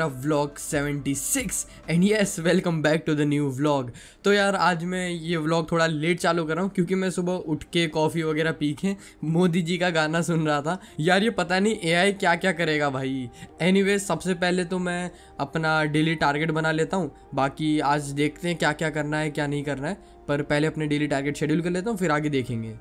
मेरा vlog 76 and yes welcome back to the new vlog तो यार आज मैं ये व्लॉग थोड़ा लेट चालू कर रहा हूँ क्योंकि मैं सुबह उठ के कॉफ़ी वगैरह पी के मोदी जी का गाना सुन रहा था यार ये पता नहीं एआई क्या क्या करेगा भाई एनी anyway, सबसे पहले तो मैं अपना डेली टारगेट बना लेता हूँ बाकी आज देखते हैं क्या क्या करना है क्या नहीं करना है पर पहले अपने डेली टारगेट शेड्यूल कर लेता हूँ फिर आगे देखेंगे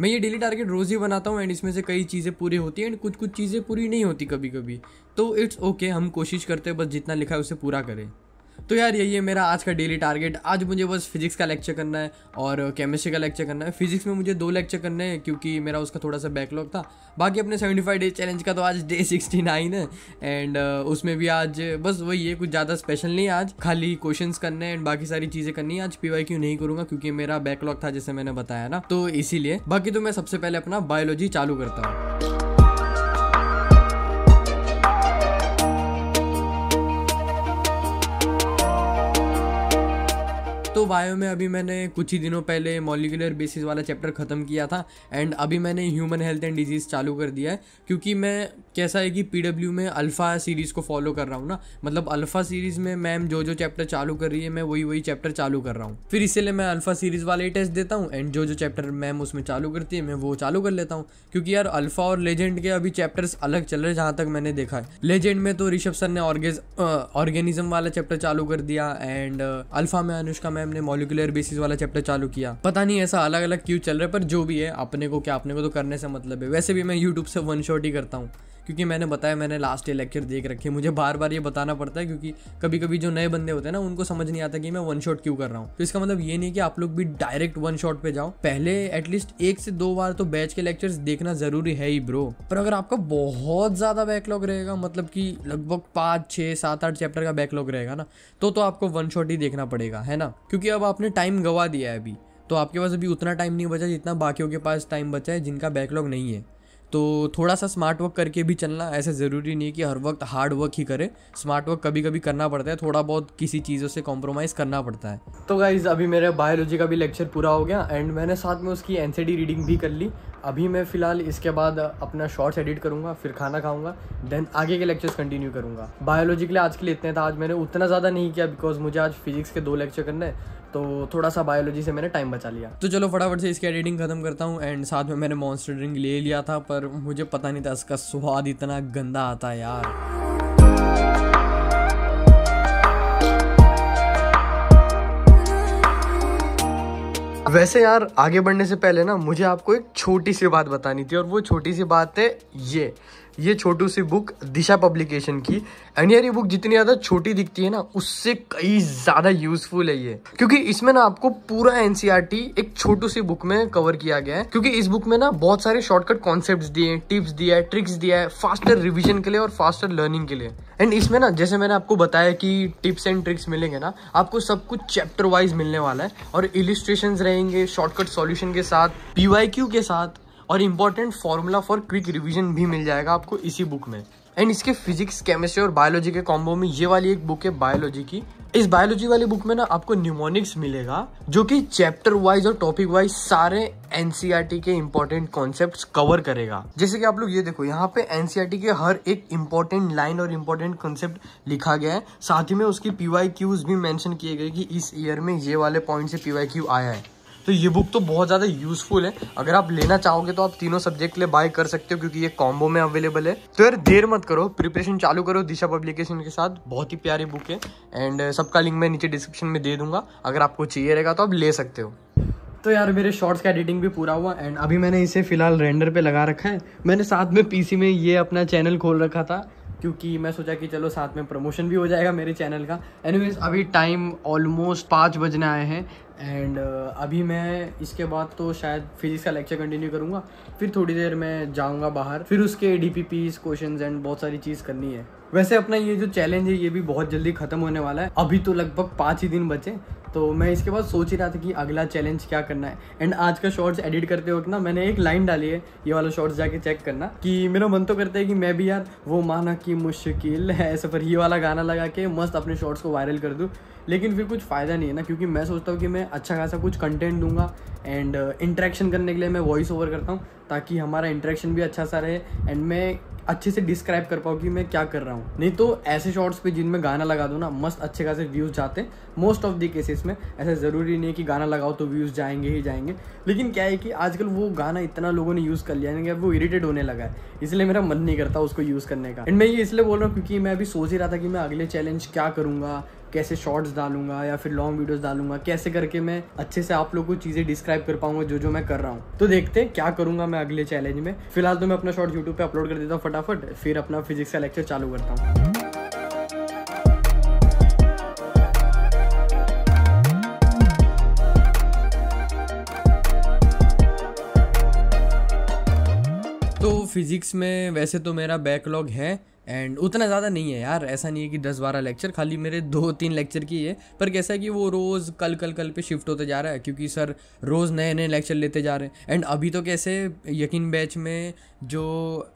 मैं ये डेली टारगेट रोज़ ही बनाता हूँ एंड इसमें से कई चीज़ें पूरी होती हैं एंड कुछ कुछ चीज़ें पूरी नहीं होती कभी कभी तो इट्स ओके okay, हम कोशिश करते हैं बस जितना लिखा है उसे पूरा करें तो यार यही है मेरा आज का डेली टारगेट आज मुझे बस फिजिक्स का लेक्चर करना है और केमिस्ट्री का लेक्चर करना है फिजिक्स में मुझे दो लेक्चर करने हैं क्योंकि मेरा उसका थोड़ा सा बैकलॉग था बाकी अपने सेवेंटी फाइव डे चैलेंज का तो आज डे सिक्सटी नाइन है एंड uh, उसमें भी आज बस वही है कुछ ज़्यादा स्पेशल नहीं आज खाली क्वेश्चन करने एंड बाकी सारी चीज़ें करनी है आज पी क्यू नहीं करूँगा क्योंकि मेरा बैकलॉग था जैसे मैंने बताया ना तो इसीलिए बाकी तो मैं सबसे पहले अपना बायोलॉजी चालू करता हूँ तो बायो में अभी मैंने कुछ ही दिनों पहले मॉलिकुलर बेसिस वाला चैप्टर ख़त्म किया था एंड अभी मैंने ह्यूमन हेल्थ एंड डिजीज़ चालू कर दिया है क्योंकि मैं कैसा है कि पी में अल्फ़ा सीरीज़ को फॉलो कर रहा हूँ ना मतलब अल्फ़ा सीरीज़ में मैम जो जो चैप्टर चालू कर रही है मैं वही वही चैप्टर चालू कर रहा हूँ फिर इसीलिए मैं अल्फ़ा सीरीज़ वाले टेस्ट देता हूँ एंड जो जो चैप्टर मैम उसमें चालू करती है मैं वो चालू कर लेता हूँ क्योंकि यार अल्फ़ा और लेजेंड के अभी चैप्टर्स अलग चल रहे जहां जहाँ तक मैंने देखा है लेजेंड में तो ऋषभ सर ने ऑर्गेज ऑर्गेनिज्म वाला चैप्टर चालू कर दिया एंड अल्फ़ा में अनुष्का मैम हमने मॉलिकुलर बेसिस वाला चैप्टर चालू किया पता नहीं ऐसा अलग अलग क्यों चल रहा है पर जो भी है अपने को क्या अपने को तो करने से मतलब है वैसे भी मैं यूट्यूब से वन शॉट ही करता हूँ क्योंकि मैंने बताया मैंने लास्ट ईयर लेक्चर देख रखे मुझे बार बार ये बताना पड़ता है क्योंकि कभी कभी जो नए बंदे होते हैं ना उनको समझ नहीं आता कि मैं वन शॉट क्यों कर रहा हूँ तो इसका मतलब ये नहीं कि आप लोग भी डायरेक्ट वन शॉट पे जाओ पहले एटलीस्ट एक से दो बार तो बैच के लेक्चर्स देखना जरूरी है ही ब्रो पर अगर आपका बहुत ज्यादा बैकलॉग रहेगा मतलब कि लगभग पाँच छः सात आठ चैप्टर का बैकलॉग रहेगा ना तो तो आपको वन शॉट ही देखना पड़ेगा है ना क्योंकि अब आपने टाइम गवा दिया है अभी तो आपके पास अभी उतना टाइम नहीं बचा जितना बाकियों के पास टाइम बचा है जिनका बैकलॉग नहीं है तो थोड़ा सा स्मार्ट वर्क करके भी चलना ऐसा ज़रूरी नहीं कि हर वक्त हार्ड वर्क ही करे स्मार्ट वर्क कभी कभी करना पड़ता है थोड़ा बहुत किसी चीज़ों से कॉम्प्रोमाइज़ करना पड़ता है तो गाइज़ अभी मेरे बायोलॉजी का भी लेक्चर पूरा हो गया एंड मैंने साथ में उसकी एन रीडिंग भी कर ली अभी मैं फ़िलहाल इसके बाद अपना शॉर्ट्स एडिट करूँगा फिर खाना खाऊंगा देन आगे के लेक्चर्स कंटिन्यू करूँगा बायोलॉजी के लिए आज के लिए इतने था आज मैंने उतना ज़्यादा नहीं किया बिकॉज मुझे आज फिजिक्स के दो लेक्चर करने हैं तो थोड़ा सा बायोलॉजी से मैंने टाइम बचा लिया तो चलो फटाफट से इसकी एडिटिंग खत्म करता हूँ एंड साथ में मैंने मॉन्स्टर ड्रिंक ले लिया था पर मुझे पता नहीं था इसका स्वाद इतना गंदा आता यार वैसे यार आगे बढ़ने से पहले ना मुझे आपको एक छोटी सी बात बतानी थी और वो छोटी सी बात है ये ये छोटू सी बुक दिशा पब्लिकेशन की एंड यार ये बुक जितनी ज़्यादा छोटी दिखती है ना उससे कई ज़्यादा यूजफुल है ये क्योंकि इसमें ना आपको पूरा एनसीईआरटी e एक छोटू सी बुक में कवर किया गया है क्योंकि इस बुक में ना बहुत सारे शॉर्टकट कॉन्सेप्ट दिए हैं टिप्स दिया है ट्रिक्स दिया है फास्टर रिविजन के लिए और फास्टर लर्निंग के लिए एंड इसमें ना जैसे मैंने आपको बताया कि टिप्स एंड ट्रिक्स मिलेंगे ना आपको सब कुछ चैप्टर वाइज मिलने वाला है और इलिस्ट्रेशन रहेंगे शॉर्टकट सॉल्यूशन के साथ पी के साथ और important formula for quick revision भी मिल जाएगा आपको इसी बुक में एंड इसके फिजिक्स केमिस्ट्री और बायोलॉजी के कॉम्बो में ये वाली एक बुक है बायोलॉजी की इस बायोलॉजी वाली बुक में ना आपको न्यूमोनिक्स मिलेगा जो कि चैप्टर वाइज और टॉपिक वाइज सारे एनसीईआरटी e के इम्पोर्टेंट कॉन्सेप्ट कवर करेगा जैसे कि आप लोग ये देखो यहाँ पे एनसीईआरटी e के हर एक इम्पोर्टेंट लाइन और इम्पोर्टेंट कॉन्सेप्ट लिखा गया है साथ ही में उसकी पीवाई क्यूज भी मैंशन किए गए कि इस ईयर में ये वाले पॉइंट से पीवाई क्यू आया है तो ये बुक तो बहुत ज़्यादा यूजफुल है अगर आप लेना चाहोगे तो आप तीनों सब्जेक्ट के लिए बाय कर सकते हो क्योंकि ये कॉम्बो में अवेलेबल है तो यार देर मत करो प्रिपरेशन चालू करो दिशा पब्लिकेशन के साथ बहुत ही प्यारी बुक है एंड सबका लिंक मैं नीचे डिस्क्रिप्शन में दे दूंगा अगर आपको चाहिए रहेगा तो आप ले सकते हो तो यार मेरे शॉर्ट्स का एडिटिंग भी पूरा हुआ एंड अभी मैंने इसे फिलहाल रेंडर पे लगा रखा है मैंने साथ में पीसी में ये अपना चैनल खोल रखा था क्योंकि मैं सोचा कि चलो साथ में प्रमोशन भी हो जाएगा मेरे चैनल का एनीवेज अभी टाइम ऑलमोस्ट पाँच बजने आए हैं एंड uh, अभी मैं इसके बाद तो शायद फिजिक्स का लेक्चर कंटिन्यू करूँगा फिर थोड़ी देर में जाऊँगा बाहर फिर उसके D P Ps question and बहुत सारी चीज़ करनी है वैसे अपना ये जो चैलेंज है ये भी बहुत जल्दी खत्म होने वाला है अभी तो लगभग पाँच ही दिन बचे तो मैं इसके बाद सोच ही रहा था कि अगला चैलेंज क्या करना है एंड आज का शॉर्ट्स एडिट करते वक्त ना मैंने एक लाइन डाली है ये वाला शॉर्ट्स जाके चेक करना कि मेरा मन तो करता है कि मैं भी यार वो माना कि मुश्किल है पर ये वाला गाना लगा के मस्त अपने शॉर्ट्स को वायरल कर दूँ लेकिन फिर कुछ फ़ायदा नहीं है ना क्योंकि मैं सोचता हूँ कि मैं अच्छा खासा कुछ कंटेंट दूंगा एंड इंट्रैक्शन uh, करने के लिए मैं वॉइस ओवर करता हूँ ताकि हमारा इंटरेक्शन भी अच्छा सा रहे एंड मैं अच्छे से डिस्क्राइब कर पाओ कि मैं क्या कर रहा हूँ नहीं तो ऐसे शॉर्ट्स पे जिनमें गाना लगा दो ना मस्त अच्छे खासे व्यूज़ जाते हैं मोस्ट ऑफ दी केसेस में ऐसा ज़रूरी नहीं है कि गाना लगाओ तो व्यूज़ जाएंगे ही जाएंगे लेकिन क्या है कि आजकल वो गाना इतना लोगों ने यूज़ कर लिया है वो इरीटेड होने लगा है इसलिए मेरा मन नहीं करता उसको यूज़ करने का एंड मैं ये इसलिए बोल रहा हूँ क्योंकि मैं अभी सोच ही रहा था कि मैं अगले चैलेंज क्या करूँगा कैसे शॉर्ट्स डालूंगा या फिर लॉन्ग वीडियोस डालूंगा कैसे करके मैं अच्छे से आप लोग को चीज़ें डिस्क्राइब कर पाऊंगा जो जो मैं कर रहा हूँ तो देखते क्या करूंगा मैं अगले चैलेंज में फिलहाल तो मैं अपना शॉर्ट यूट्यूब पे अपलोड कर देता हूँ फटाफट फिर अपना फिजिक्स का लेक्चर चालू करता हूँ तो फिज़िक्स में वैसे तो मेरा बैकलॉग है एंड उतना ज़्यादा नहीं है यार ऐसा नहीं है कि दस बारह लेक्चर खाली मेरे दो तीन लेक्चर की है पर कैसा है कि वो रोज़ कल कल कल पे शिफ्ट होते जा रहा है क्योंकि सर रोज़ नए नए लेक्चर लेते जा रहे हैं एंड अभी तो कैसे यकीन बैच में जो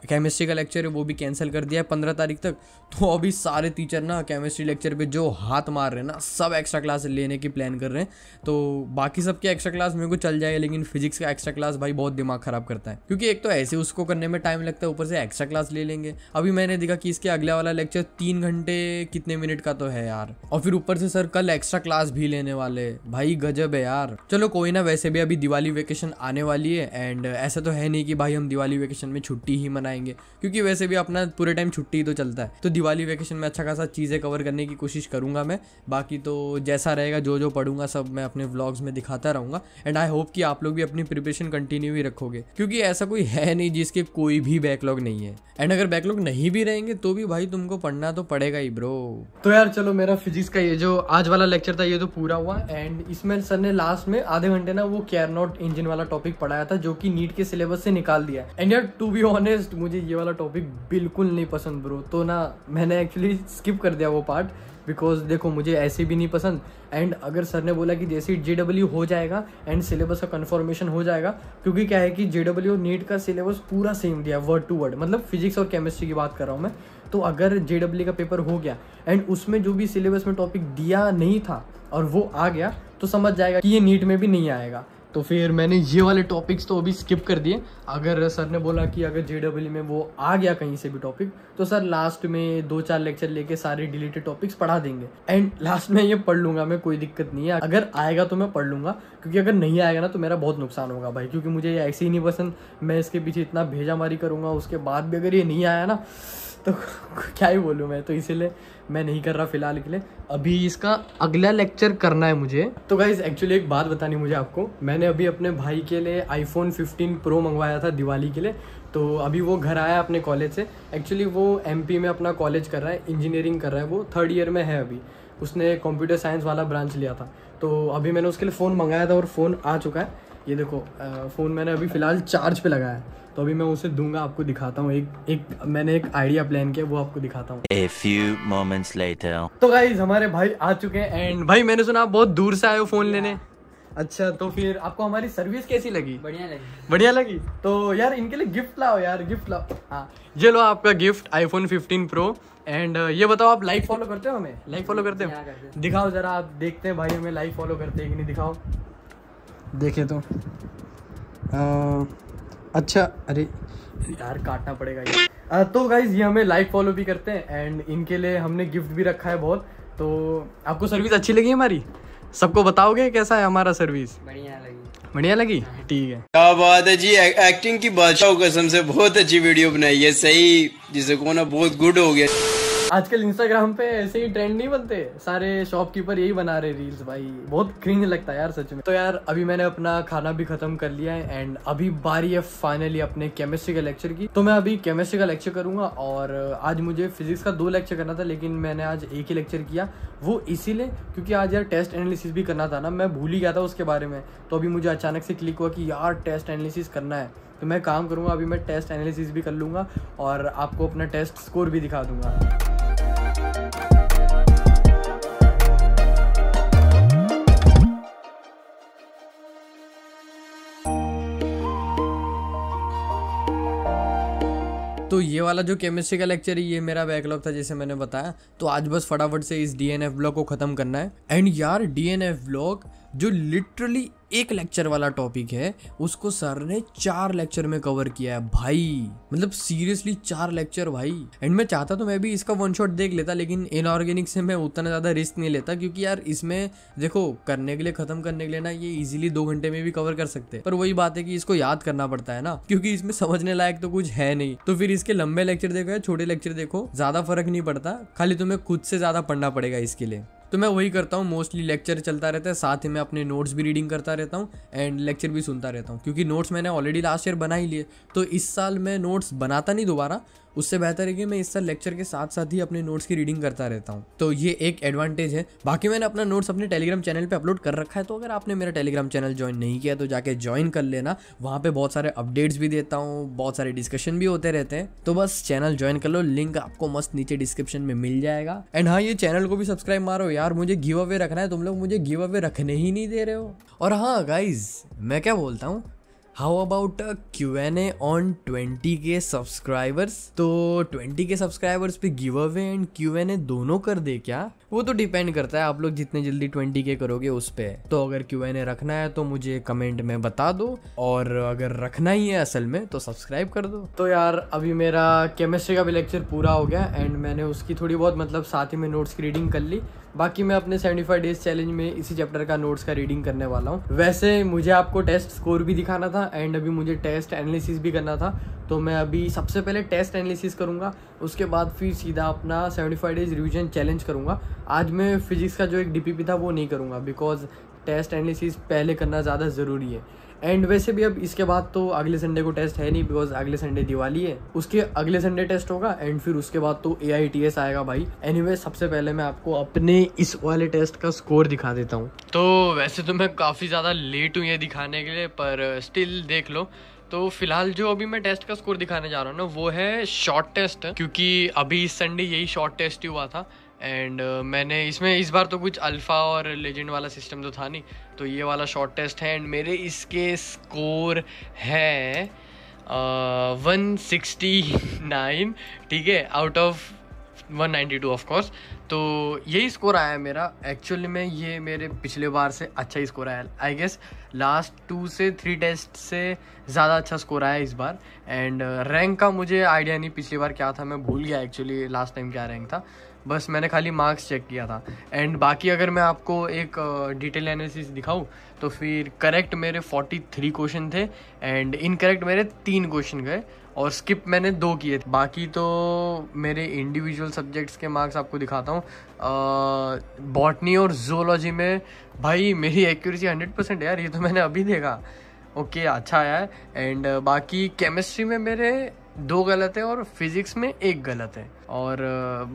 केमिस्ट्री का लेक्चर है वो भी कैंसिल कर दिया है पंद्रह तारीख तक तो अभी सारे टीचर ना केमिस्ट्री लेक्चर पर जो हाथ मार रहे हैं ना सब एक्स्ट्रा क्लास लेने की प्लान कर रहे हैं तो बाकी सबके एक्स्ट्रा क्लास मेरे को चल जाएगा लेकिन फिजिक्स का एक्स्ट्रा क्लास भाई बहुत दिमाग ख़राब करता है क्योंकि एक तो ऐसे उसको करने में टाइम लगता है ऊपर से एक्स्ट्रा क्लास ले लेंगे अभी मैंने दिखा कि इसके अगला वाला लेक्चर तीन घंटे कितने मिनट का तो है यार और फिर ऊपर से सर कल एक्स्ट्रा क्लास भी लेने वाले भाई गजब है यार चलो कोई ना वैसे भी अभी दिवाली वेकेशन आने वाली है एंड ऐसा तो है नहीं कि भाई हम दिवाली वेकेशन में छुट्टी ही मनाएंगे क्योंकि वैसे भी अपना पूरे टाइम छुट्टी ही तो चलता है तो दिवाली वेकेशन में अच्छा खासा चीज़ें कवर करने की कोशिश करूंगा मैं बाकी तो जैसा रहेगा जो जो पढ़ूंगा सब मैं अपने व्लॉग्स में दिखाता रहूंगा एंड आई होप कि आप लोग भी अपनी प्रिपरेशन कंटिन्यू ही रखोगे क्योंकि ऐसा कोई है नहीं जिसके कोई भी बैकलॉग नहीं है एंड अगर बैकलॉग नहीं भी रहेंगे देंगे तो भी भाई तुमको पढ़ना तो पड़ेगा ही ब्रो तो यार चलो मेरा फिजिक्स का ये जो आज वाला लेक्चर था ये तो पूरा हुआ एंड इसमें सर ने लास्ट में आधे घंटे ना वो केयर नॉट इंजन वाला टॉपिक पढ़ाया था जो कि नीट के सिलेबस से निकाल दिया एंड यार टू बी ऑनेस्ट मुझे ये वाला टॉपिक बिल्कुल नहीं पसंद ब्रो तो ना मैंने एक्चुअली स्किप कर दिया वो पार्ट बिकॉज देखो मुझे ऐसे भी नहीं पसंद एंड अगर सर ने बोला कि जैसे जे डब्ल्यू हो जाएगा एंड सिलेबस का कन्फर्मेशन हो जाएगा क्योंकि क्या है कि जे डब्ल्यू नीट का सिलेबस पूरा सेम दिया वर्ड टू वर्ड मतलब फिजिक्स और केमिस्ट्री की बात कर रहा हूँ मैं तो अगर जे डब्ल्यू का पेपर हो गया एंड उसमें जो भी सिलेबस में टॉपिक दिया नहीं था और वो आ गया तो समझ जाएगा कि ये नीट में भी नहीं आएगा तो फिर मैंने ये वाले टॉपिक्स तो अभी स्किप कर दिए अगर सर ने बोला कि अगर जे में वो आ गया कहीं से भी टॉपिक तो सर लास्ट में दो चार लेक्चर लेके सारे डिलीटेड टॉपिक्स पढ़ा देंगे एंड लास्ट में ये पढ़ लूंगा मैं कोई दिक्कत नहीं है अगर आएगा तो मैं पढ़ लूंगा क्योंकि अगर नहीं आएगा ना तो मेरा बहुत नुकसान होगा भाई क्योंकि मुझे ये ऐसे ही नहीं पसंद मैं इसके पीछे इतना भेजा मारी करूँगा उसके बाद भी अगर ये नहीं आया ना तो क्या ही बोलूँ मैं तो इसीलिए मैं नहीं कर रहा फिलहाल के लिए अभी इसका अगला लेक्चर करना है मुझे तो गाइज एक्चुअली एक बात बतानी मुझे आपको मैंने अभी अपने भाई के लिए आईफोन 15 प्रो मंगवाया था दिवाली के लिए तो अभी वो घर आया अपने कॉलेज से एक्चुअली वो एम में अपना कॉलेज कर रहा है इंजीनियरिंग कर रहा है वो थर्ड ईयर में है अभी उसने कंप्यूटर साइंस वाला ब्रांच लिया था तो अभी मैंने उसके लिए फ़ोन मंगाया था और फ़ोन आ चुका है ये देखो फ़ोन मैंने अभी फ़िलहाल चार्ज पे लगाया है तो अभी मैं उसे दूंगा आपको दिखाता हूँ एक एक मैंने एक आइडिया प्लान किया वो आपको दिखाता हूँ A few moments तो गाइज हमारे भाई आ चुके हैं एंड भाई मैंने सुना आप बहुत दूर से आए हो फ़ोन लेने अच्छा तो फिर आपको हमारी सर्विस कैसी लगी बढ़िया लगी बढ़िया लगी तो यार इनके लिए गिफ्ट लाओ यार गिफ्ट लाओ हाँ ये लो आपका गिफ्ट आईफोन 15 प्रो एंड ये बताओ आप लाइव फॉलो करते हो हमें लाइव फॉलो करते हो हाँ, दिखाओ जरा आप देखते हैं भाई हमें लाइव फॉलो करते हैं कि नहीं दिखाओ देखे तो आ, अच्छा अरे यार काटना पड़ेगा ये आ, तो गाइज ये हमें लाइक फॉलो भी करते हैं एंड इनके लिए हमने गिफ्ट भी रखा है बहुत तो आपको सर्विस अच्छी लगी हमारी सबको बताओगे कैसा है हमारा सर्विस बढ़िया लगी बढ़िया लगी ठीक है क्या बात है जी एक, एक्टिंग की बादशाह कसम से बहुत अच्छी वीडियो बनाई है सही जिसे को ना बहुत गुड हो गया आजकल इंस्टाग्राम पे ऐसे ही ट्रेंड नहीं बनते सारे शॉपकीपर यही बना रहे रील्स भाई बहुत क्रिंज लगता है यार सच में तो यार अभी मैंने अपना खाना भी खत्म कर लिया है एंड अभी बारी है फाइनली अपने केमिस्ट्री के लेक्चर की तो मैं अभी केमिस्ट्री का लेक्चर करूंगा और आज मुझे फिजिक्स का दो लेक्चर करना था लेकिन मैंने आज एक ही लेक्चर किया वो इसीलिए क्योंकि आज यार टेस्ट एनालिसिस भी करना था ना मैं भूल ही गया था उसके बारे में तो अभी मुझे अचानक से क्लिक हुआ कि यार टेस्ट एनालिसिस करना है तो मैं काम करूँगा अभी मैं टेस्ट एनालिसिस भी कर लूँगा और आपको अपना टेस्ट स्कोर भी दिखा दूँगा तो ये वाला जो केमिस्ट्री का लेक्चर है ये मेरा बैकलॉग था जैसे मैंने बताया तो आज बस फटाफट से इस डीएनएफ ब्लॉग को ख़त्म करना है एंड यार डीएनएफ ब्लॉग जो लिटरली एक लेक्चर वाला टॉपिक है उसको सर ने चार लेक्चर में कवर किया है भाई मतलब सीरियसली चार लेक्चर भाई एंड मैं चाहता तो मैं भी इसका वन शॉट देख लेता लेकिन इनऑर्गेनिक से मैं उतना ज़्यादा रिस्क नहीं लेता क्योंकि यार इसमें देखो करने के लिए ख़त्म करने के लिए ना ये इजीली दो घंटे में भी कवर कर सकते पर वही बात है कि इसको याद करना पड़ता है ना क्योंकि इसमें समझने लायक तो कुछ है नहीं तो फिर इसके लंबे लेक्चर देखो या छोटे लेक्चर देखो ज़्यादा फर्क नहीं पड़ता खाली तुम्हें खुद से ज़्यादा पढ़ना पड़ेगा इसके लिए तो मैं वही करता हूँ मोस्टली लेक्चर चलता रहता है साथ ही मैं अपने नोट्स भी रीडिंग करता रहता हूँ एंड लेक्चर भी सुनता रहता हूँ क्योंकि नोट्स मैंने ऑलरेडी लास्ट ईयर बना ही लिए तो इस साल मैं नोट्स बनाता नहीं दोबारा उससे बेहतर है कि मैं इस सर लेक्चर के साथ साथ ही अपने नोट्स की रीडिंग करता रहता हूँ तो ये एक एडवांटेज है बाकी मैंने अपना नोट्स अपने टेलीग्राम चैनल पर अपलोड कर रखा है तो अगर आपने मेरा टेलीग्राम चैनल ज्वाइन नहीं किया तो जाके ज्वाइन कर लेना वहाँ पर बहुत सारे अपडेट्स भी देता हूँ बहुत सारे डिस्कशन भी होते रहते हैं तो बस चैनल ज्वाइन कर लो लिंक आपको मस्त नीचे डिस्क्रिप्शन में मिल जाएगा एंड हाँ ये चैनल को भी सब्सक्राइब मारो यार मुझे गिव अवे रखना है तुम लोग मुझे गिव अवे रखने ही नहीं दे रहे हो और हाँ गाइज मैं क्या बोलता हूँ how about Q N A on twenty K subscribers तो ट्वेंटी के सब्सक्राइबर्स पे give away and Q N A दोनों कर दे क्या वो तो डिपेंड करता है आप लोग जितने जल्दी ट्वेंटी के करोगे उस पर तो अगर क्यू एन ए रखना है तो मुझे कमेंट में बता दो और अगर रखना ही है असल में तो सब्सक्राइब कर दो तो यार अभी मेरा केमिस्ट्री का भी लेक्चर पूरा हो गया एंड मैंने उसकी थोड़ी बहुत मतलब साथ ही में नोट्स की रीडिंग कर ली बाकी मैं अपने 75 डेज चैलेंज में इसी चैप्टर का नोट्स का रीडिंग करने वाला हूँ वैसे मुझे आपको टेस्ट स्कोर भी दिखाना था एंड अभी मुझे टेस्ट एनालिसिस भी करना था तो मैं अभी सबसे पहले टेस्ट एनालिसिस करूँगा उसके बाद फिर सीधा अपना 75 डेज रिविजन चैलेंज करूँगा आज मैं फिजिक्स का जो एक डी था वो नहीं करूँगा बिकॉज टेस्ट एनालिसिस पहले करना ज़्यादा ज़रूरी है एंड वैसे भी अब इसके बाद तो अगले संडे को टेस्ट है नहीं बिकॉज अगले संडे दिवाली है उसके अगले संडे टेस्ट होगा एंड फिर उसके बाद तो ए आएगा भाई एनी anyway, सबसे पहले मैं आपको अपने इस वाले टेस्ट का स्कोर दिखा देता हूँ तो वैसे तो मैं काफ़ी ज़्यादा लेट हूँ ये दिखाने के लिए पर स्टिल देख लो तो फिलहाल जो अभी मैं टेस्ट का स्कोर दिखाने जा रहा हूँ ना वो है शॉर्ट टेस्ट क्योंकि अभी इस संडे यही शॉर्ट टेस्ट ही हुआ था एंड uh, मैंने इसमें इस बार तो कुछ अल्फ़ा और लेजेंड वाला सिस्टम तो था नहीं तो ये वाला शॉर्ट टेस्ट है एंड मेरे इसके स्कोर है वन सिक्सटी नाइन ठीक है out of one ninety of course तो यही स्कोर आया है मेरा एक्चुअली में ये मेरे पिछले बार से अच्छा ही स्कोर आया आई गेस लास्ट टू से थ्री टेस्ट से ज़्यादा अच्छा स्कोर आया इस बार एंड रैंक uh, का मुझे आइडिया नहीं पिछली बार क्या था मैं भूल गया एक्चुअली लास्ट टाइम क्या रैंक था बस मैंने खाली मार्क्स चेक किया था एंड बाकी अगर मैं आपको एक डिटेल एनालिसिस दिखाऊँ तो फिर करेक्ट मेरे 43 क्वेश्चन थे एंड इनकरेक्ट मेरे तीन क्वेश्चन गए और स्किप मैंने दो किए थे बाकी तो मेरे इंडिविजुअल सब्जेक्ट्स के मार्क्स आपको दिखाता हूँ बॉटनी और जोलॉजी में भाई मेरी एक्यूरेसी हंड्रेड परसेंट यार ये तो मैंने अभी देखा ओके okay, अच्छा आया है एंड बाकी केमिस्ट्री में मेरे दो गलत है और फिजिक्स में एक गलत है और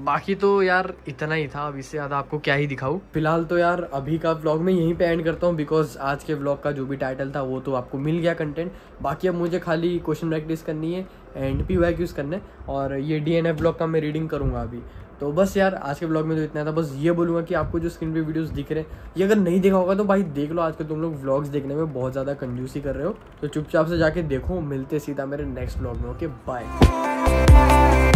बाकी तो यार इतना ही था अब इससे ज़्यादा आपको क्या ही दिखाऊँ फिलहाल तो यार अभी का व्लॉग मैं यहीं पे एंड करता हूँ बिकॉज आज के व्लॉग का जो भी टाइटल था वो तो आपको मिल गया कंटेंट बाकी अब मुझे खाली क्वेश्चन प्रैक्टिस करनी है एंड पी वैक्यूज करना है और ये डी एन एफ ब्लॉग का मैं रीडिंग करूंगा अभी तो बस यार आज के ब्लॉग में तो इतना था बस ये बोलूँगा कि आपको जो स्क्रीन पे वीडियोस दिख रहे हैं ये अगर नहीं देखा होगा तो भाई देख लो आजकल तुम लोग व्लॉग्स देखने में बहुत ज़्यादा कंजूसी कर रहे हो तो चुपचाप से जाके देखो मिलते सीधा मेरे नेक्स्ट ब्लॉग में ओके बाय